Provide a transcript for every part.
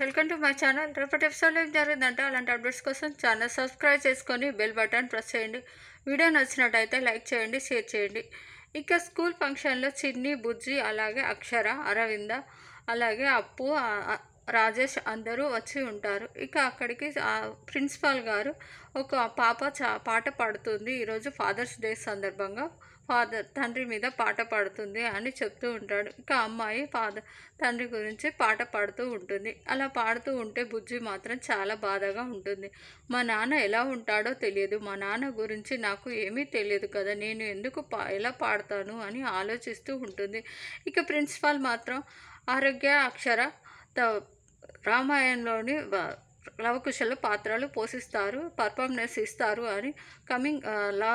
welcome to my channel రేపటి episode ఏం జరిగిందంటే అలాంటి అప్డేట్స్ కోసం ఛానల్ సబ్స్క్రైబ్ చేసుకొని బెల్ బటన్ ప్రెస్ చేయండి వీడియో నచ్చినట్టయితే లైక్ చేయండి షేర్ చేయండి ఇక స్కూల్ ఫంక్షన్లో చిన్ని బుజ్జి అలాగే అక్షర అరవింద అలాగే అప్పు రాజేష్ అందరూ వచ్చి ఉంటారు ఇక అక్కడికి ప్రిన్సిపాల్ గారు ఒక పాప చా పాట పాడుతుంది ఈరోజు ఫాదర్స్ డే సందర్భంగా ఫాదర్ తండ్రి మీద పాట పాడుతుంది అని చెప్తూ ఉంటాడు ఇంకా అమ్మాయి ఫాదర్ తండ్రి గురించి పాట పాడుతూ ఉంటుంది అలా పాడుతూ ఉంటే బుజ్జి మాత్రం చాలా బాధగా ఉంటుంది మా నాన్న ఎలా ఉంటాడో తెలియదు మా నాన్న గురించి నాకు ఏమీ తెలియదు కదా నేను ఎందుకు పా ఎలా పాడతాను అని ఆలోచిస్తూ ఉంటుంది ఇక ప్రిన్సిపాల్ మాత్రం ఆరోగ్య అక్షర రామాయణంలోని లవకుశల పాత్రలు పోషిస్తారు పర్ఫార్మెన్స్ ఇస్తారు అని కమింగ్ లా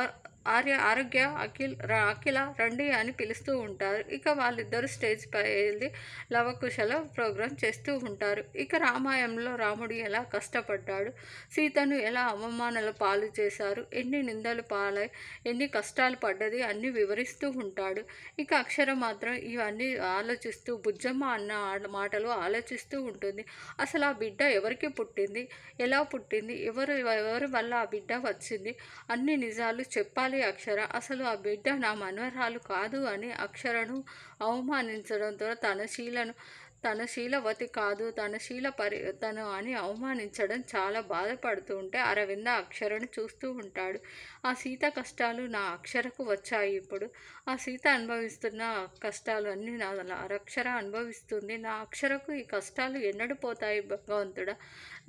ఆర్య ఆరోగ్య అఖిల్ అఖిల రండి అని పిలుస్తూ ఉంటారు ఇక వాళ్ళిద్దరూ స్టేజ్ పై వెళ్ళి లవకుశల ప్రోగ్రాం చేస్తూ ఉంటారు ఇక రామాయణంలో రాముడు ఎలా కష్టపడ్డాడు సీతను ఎలా అవమానాల పాలు చేశారు ఎన్ని నిందలు పాలై ఎన్ని కష్టాలు పడ్డది అన్నీ వివరిస్తూ ఉంటాడు ఇక అక్షర మాత్రం ఇవన్నీ ఆలోచిస్తూ బుజ్జమ్మ అన్న మాటలు ఆలోచిస్తూ ఉంటుంది అసలు ఆ బిడ్డ ఎవరికి పుట్టింది ఎలా పుట్టింది ఎవరు ఎవరి వల్ల ఆ బిడ్డ వచ్చింది అన్ని నిజాలు చెప్పాలి కుమారి అక్షర అసలు ఆ బిడ్డ నా మనవరాలు కాదు అని అక్షరను అవమానించడంతో తన శీలను తను శీలవతి కాదు తను శీల పరి తను అని అవమానించడం చాలా బాధపడుతూ ఉంటే అరవింద అక్షరను చూస్తూ ఉంటాడు ఆ సీత కష్టాలు నా అక్షరకు వచ్చాయి ఇప్పుడు ఆ సీత అనుభవిస్తున్న కష్టాలు అన్నీ నా అరక్షర అనుభవిస్తుంది నా అక్షరకు ఈ కష్టాలు ఎన్నడు పోతాయి భగవంతుడా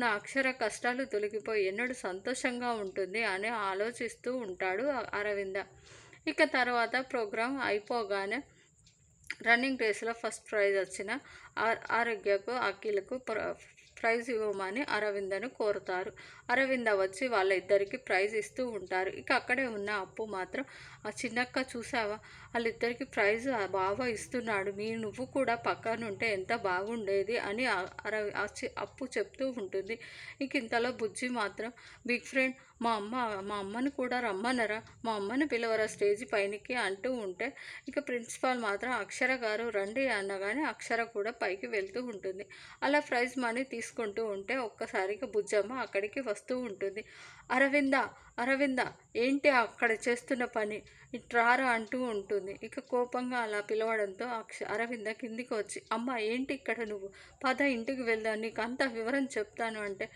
నా అక్షర కష్టాలు తొలగిపోయి ఎన్నడు సంతోషంగా ఉంటుంది అని ఆలోచిస్తూ ఉంటాడు అరవింద ఇక తర్వాత ప్రోగ్రాం అయిపోగానే రన్నింగ్ రేస్లో ఫస్ట్ ప్రైజ్ వచ్చిన ఆరోగ్యకు అఖిలకు ప్రైజ్ ఇవ్వమని అరవిందను కోరుతారు అరవింద వచ్చి వాళ్ళ ఇద్దరికి ప్రైజ్ ఇస్తూ ఉంటారు ఇక అక్కడే ఉన్న అప్పు మాత్రం ఆ చిన్నక్క చూసావా వాళ్ళిద్దరికి ప్రైజ్ బాగా ఇస్తున్నాడు మీ నువ్వు కూడా పక్కనుంటే ఎంత బాగుండేది అని అరవి అప్పు చెప్తూ ఉంటుంది ఇక ఇంతలో బుజ్జి మాత్రం బిగ్ ఫ్రెండ్ మా అమ్మ మా అమ్మను కూడా రమ్మనరా మా అమ్మను పిలవరా స్టేజ్ పైనకి అంటూ ఉంటే ఇక ప్రిన్సిపాల్ మాత్రం అక్షర గారు రండి అనగానే అక్షర కూడా పైకి వెళ్తూ ఉంటుంది అలా ప్రైజ్ మనీ తీసుకు చేసుకుంటూ ఉంటే ఒక్కసారిగా బుజ్జమ్మ అక్కడికి వస్తూ ఉంటుంది అరవింద అరవింద ఏంటి అక్కడ చేస్తున్న పని ఇట్రారా అంటూ ఉంటుంది ఇక కోపంగా అలా పిలవడంతో అక్ష అరవింద కిందికి వచ్చి అమ్మ ఏంటి ఇక్కడ నువ్వు పద ఇంటికి వెళ్దా నీకు అంత వివరం చెప్తాను అంటే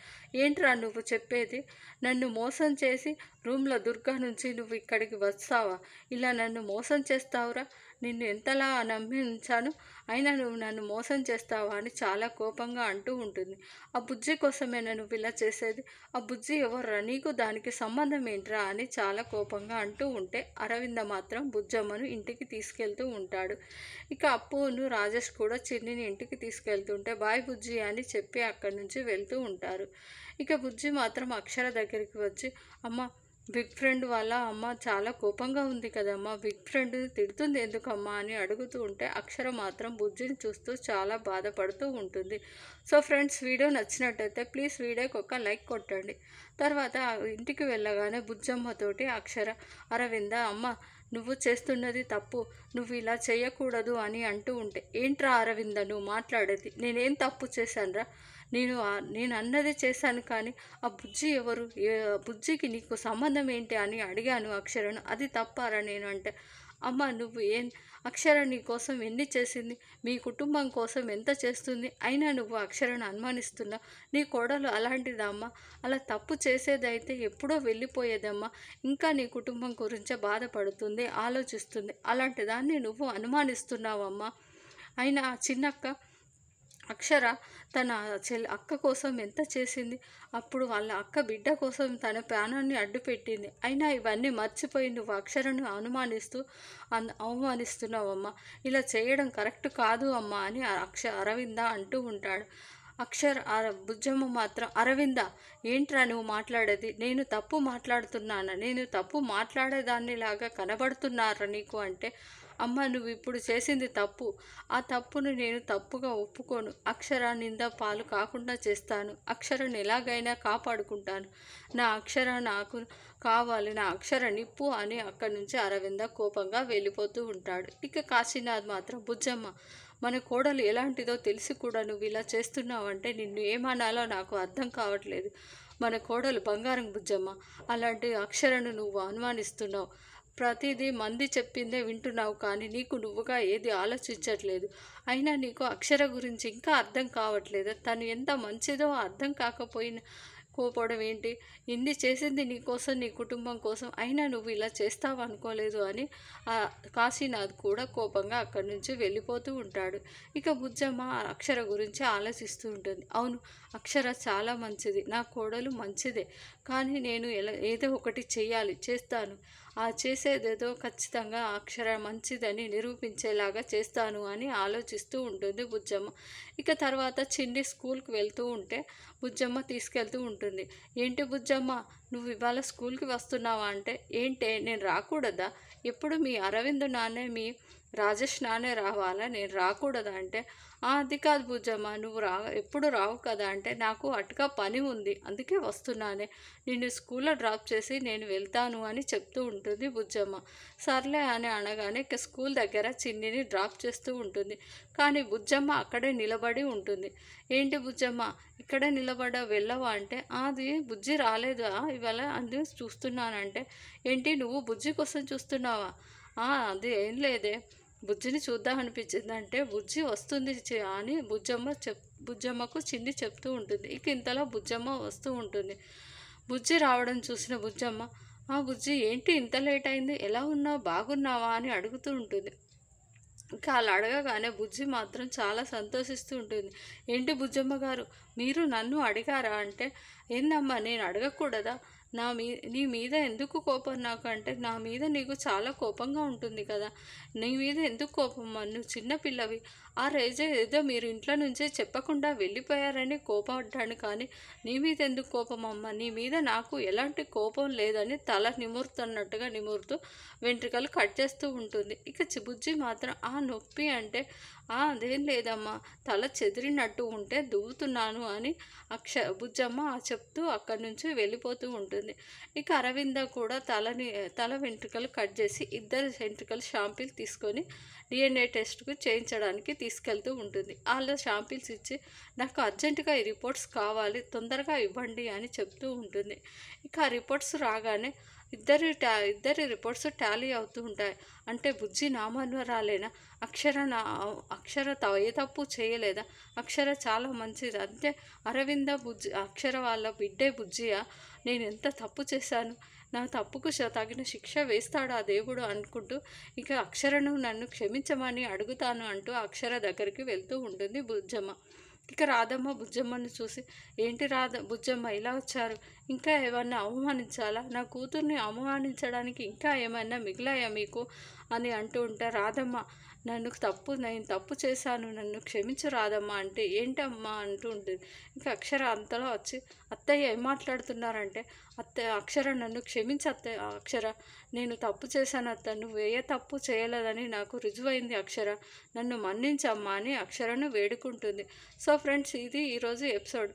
ఏంట్రా నువ్వు చెప్పేది నన్ను మోసం చేసి రూమ్లో దుర్గా నుంచి నువ్వు ఇక్కడికి వస్తావా ఇలా నన్ను మోసం చేస్తావురా నిన్ను ఎంతలా నమ్మించాను అయినా నువ్వు నన్ను మోసం చేస్తావా అని చాలా కోపంగా అంటూ ఉంటుంది ఆ బుజ్జి కోసమే నన్ను ఇలా చేసేది ఆ బుజ్జి ఎవర్రా నీకు దానికి సంబంధం ఏంట్రా అని చాలా కోపంగా అంటూ ఉంటే అరవింద మాత్రం బుజ్జమ్మను ఇంటికి తీసుకెళ్తూ ఉంటాడు ఇక అప్పును రాజేష్ కూడా చిన్నిని ఇంటికి తీసుకెళ్తుంటే బాయ్ బుజ్జి అని చెప్పి అక్కడి నుంచి వెళ్తూ ఉంటారు ఇక బుజ్జి మాత్రం అక్షర దగ్గరికి వచ్చి అమ్మ బిగ్ ఫ్రెండ్ వాళ్ళ అమ్మ చాలా కోపంగా ఉంది కదమ్మా బిగ్ ఫ్రెండ్ తిడుతుంది ఎందుకమ్మా అని అడుగుతూ ఉంటే అక్షర మాత్రం బుజ్జిని చూస్తూ చాలా బాధపడుతూ ఉంటుంది సో ఫ్రెండ్స్ వీడియో నచ్చినట్టయితే ప్లీజ్ వీడియోకి ఒక లైక్ కొట్టండి తర్వాత ఇంటికి వెళ్ళగానే బుజ్జమ్మతోటి అక్షర అరవింద అమ్మ నువ్వు చేస్తున్నది తప్పు నువ్వు ఇలా చేయకూడదు అని అంటూ ఉంటే ఏంట్రా అరవింద నువ్వు మాట్లాడేది నేనేం తప్పు చేశానురా నేను నేను అన్నది చేశాను కానీ ఆ బుజ్జి ఎవరు బుజ్జికి నీకు సంబంధం ఏంటి అని అడిగాను అక్షరను అది తప్పారా నేను అంటే అమ్మ నువ్వు ఏం అక్షర నీ కోసం ఎన్ని చేసింది మీ కుటుంబం కోసం ఎంత చేస్తుంది అయినా నువ్వు అక్షరను అనుమానిస్తున్నావు నీ కోడలు అలాంటిదమ్మా అలా తప్పు చేసేదైతే ఎప్పుడో వెళ్ళిపోయేదమ్మా ఇంకా నీ కుటుంబం గురించే బాధపడుతుంది ఆలోచిస్తుంది అలాంటి దాన్ని నువ్వు అనుమానిస్తున్నావమ్మా అయినా ఆ చిన్నక్క అక్షర తన చెల్లి అక్క కోసం ఎంత చేసింది అప్పుడు వాళ్ళ అక్క బిడ్డ కోసం తన ప్రాణాన్ని అడ్డుపెట్టింది అయినా ఇవన్నీ మర్చిపోయి నువ్వు అక్షరను అనుమానిస్తూ అన్ అమ్మ ఇలా చేయడం కరెక్ట్ కాదు అమ్మా అని అక్ష అరవింద అంటూ ఉంటాడు అక్షర్ బుజ్జమ్మ మాత్రం అరవింద ఏంట్రా నువ్వు మాట్లాడేది నేను తప్పు మాట్లాడుతున్నాను నేను తప్పు మాట్లాడేదాన్ని లాగా కనబడుతున్నారా నీకు అంటే అమ్మ నువ్వు ఇప్పుడు చేసింది తప్పు ఆ తప్పును నేను తప్పుగా ఒప్పుకోను అక్షర నింద పాలు కాకుండా చేస్తాను అక్షరను ఎలాగైనా కాపాడుకుంటాను నా అక్షర నాకు కావాలి నా అక్షర నిప్పు అని అక్కడి నుంచి అరవింద కోపంగా వెళ్ళిపోతూ ఉంటాడు ఇక కాశీనాథ్ మాత్రం బుజ్జమ్మ మన కోడలు ఎలాంటిదో తెలిసి కూడా నువ్వు ఇలా చేస్తున్నావంటే నిన్ను ఏమనాలో నాకు అర్థం కావట్లేదు మన కోడలు బంగారం బుజ్జమ్మ అలాంటి అక్షరను నువ్వు అనుమానిస్తున్నావు ప్రతిదీ మంది చెప్పిందే వింటున్నావు కానీ నీకు నువ్వుగా ఏది ఆలోచించట్లేదు అయినా నీకు అక్షర గురించి ఇంకా అర్థం కావట్లేదు తను ఎంత మంచిదో అర్థం కాకపోయినా కోపడం ఏంటి ఇన్ని చేసింది నీకోసం నీ కుటుంబం కోసం అయినా నువ్వు ఇలా చేస్తావు అనుకోలేదు అని కాశీనాథ్ కూడా కోపంగా అక్కడి నుంచి వెళ్ళిపోతూ ఉంటాడు ఇక బుజ్జమ్మ అక్షర గురించి ఆలోచిస్తూ ఉంటుంది అవును అక్షర చాలా మంచిది నా కోడలు మంచిదే కానీ నేను ఎలా ఏదో ఒకటి చేయాలి చేస్తాను ఆ చేసేదేదో ఖచ్చితంగా అక్షర మంచిదని నిరూపించేలాగా చేస్తాను అని ఆలోచిస్తూ ఉంటుంది బుజ్జమ్మ ఇక తర్వాత చిన్ని స్కూల్కి వెళ్తూ ఉంటే బుజ్జమ్మ తీసుకెళ్తూ ఉంటుంది ఏంటి బుజ్జమ్మ నువ్వు ఇవాళ స్కూల్కి వస్తున్నావా అంటే ఏంటే నేను రాకూడదా ఎప్పుడు మీ అరవింద్ నాన్నే మీ రాజేష్ నానే రావాలా నేను రాకూడదా అంటే అది కాదు భుజమ్మ నువ్వు రా ఎప్పుడు రావు కదా అంటే నాకు అటుగా పని ఉంది అందుకే వస్తున్నానే నిన్ను స్కూల్లో డ్రాప్ చేసి నేను వెళ్తాను అని చెప్తూ ఉంటుంది బుజ్జమ్మ సర్లే అని అనగానే ఇక స్కూల్ దగ్గర చిన్నిని డ్రాప్ చేస్తూ ఉంటుంది కానీ బుజ్జమ్మ అక్కడే నిలబడి ఉంటుంది ఏంటి బుజ్జమ్మ ఇక్కడే నిలబడ వెళ్ళవా అంటే అది బుజ్జి రాలేదా ఇవాళ అని చూస్తున్నానంటే ఏంటి నువ్వు బుజ్జి కోసం చూస్తున్నావా అది ఏం లేదే బుజ్జిని చూద్దాం అంటే బుజ్జి వస్తుంది అని బుజ్జమ్మ చెప్ బుజ్జమ్మకు చిన్ని చెప్తూ ఉంటుంది ఇక ఇంతలో బుజ్జమ్మ వస్తూ ఉంటుంది బుజ్జి రావడం చూసిన బుజ్జమ్మ ఆ బుజ్జి ఏంటి ఇంత లేట్ అయింది ఎలా ఉన్నావు బాగున్నావా అని అడుగుతూ ఉంటుంది ఇంకా అలా అడగగానే బుజ్జి మాత్రం చాలా సంతోషిస్తూ ఉంటుంది ఏంటి బుజ్జమ్మ గారు మీరు నన్ను అడిగారా అంటే ఏందమ్మా నేను అడగకూడదా నా మీ నీ మీద ఎందుకు కోపం నాకు అంటే నా మీద నీకు చాలా కోపంగా ఉంటుంది కదా నీ మీద ఎందుకు కోపం నువ్వు చిన్నపిల్లవి ఆ రేజే ఏదో మీరు ఇంట్లో నుంచే చెప్పకుండా వెళ్ళిపోయారని కోపడ్డాను కానీ నీ మీద ఎందుకు కోపం అమ్మ నీ మీద నాకు ఎలాంటి కోపం లేదని తల నిమురుతున్నట్టుగా నిమురుతూ వెంట్రుకలు కట్ చేస్తూ ఉంటుంది ఇక బుజ్జి మాత్రం ఆ నొప్పి అంటే అదేం లేదమ్మా తల చెదిరినట్టు ఉంటే దువ్వుతున్నాను అని అక్ష బుజ్జమ్మ చెప్తూ అక్కడి నుంచి వెళ్ళిపోతూ ఉంటుంది ఇక అరవింద కూడా తలని తల వెంట్రుకలు కట్ చేసి ఇద్దరు వెంట్రుకలు షాంపిల్స్ తీసుకొని డిఎన్ఏ టెస్ట్కు చేయించడానికి తీసుకెళ్తూ ఉంటుంది వాళ్ళ షాంపిల్స్ ఇచ్చి నాకు అర్జెంటుగా ఈ రిపోర్ట్స్ కావాలి తొందరగా ఇవ్వండి అని చెప్తూ ఉంటుంది ఇక ఆ రిపోర్ట్స్ రాగానే ఇద్దరి టా ఇద్దరి రిపోర్ట్స్ టాలీ అవుతూ ఉంటాయి అంటే బుజ్జి నామన్వరాలేనా అక్షర నా అక్షర ఏ తప్పు చేయలేదా అక్షర చాలా మంచిది అంతే అరవింద బుజ్జి అక్షర వాళ్ళ బిడ్డే బుజ్జియా నేను ఎంత తప్పు చేశాను నా తప్పుకు తగిన శిక్ష వేస్తాడు ఆ దేవుడు అనుకుంటూ ఇక అక్షరను నన్ను క్షమించమని అడుగుతాను అంటూ అక్షర దగ్గరికి వెళ్తూ ఉంటుంది బుజ్జమ్మ ఇక రాధమ్మ బుజ్జమ్మను చూసి ఏంటి రాధ బుజ్జమ్మ ఇలా వచ్చారు ఇంకా ఏమన్నా అవమానించాలా నా కూతుర్ని అవమానించడానికి ఇంకా ఏమైనా మిగిలాయా మీకు అని అంటూ ఉంటారు రాధమ్మ నన్ను తప్పు నేను తప్పు చేశాను నన్ను క్షమించు రాదమ్మా అంటే ఏంటమ్మా అంటూ ఉంటుంది ఇంకా అక్షర అంతలో వచ్చి అత్తయ్య ఏం మాట్లాడుతున్నారంటే అత్తయ్య అక్షర నన్ను క్షమించి అత్తయ్య అక్షర నేను తప్పు చేశాను అత్త నువ్వు ఏ తప్పు చేయలేదని నాకు రుజువైంది అక్షర నన్ను మన్నించమ్మా అని అక్షరను వేడుకుంటుంది సో ఫ్రెండ్స్ ఇది ఈరోజు ఎపిసోడ్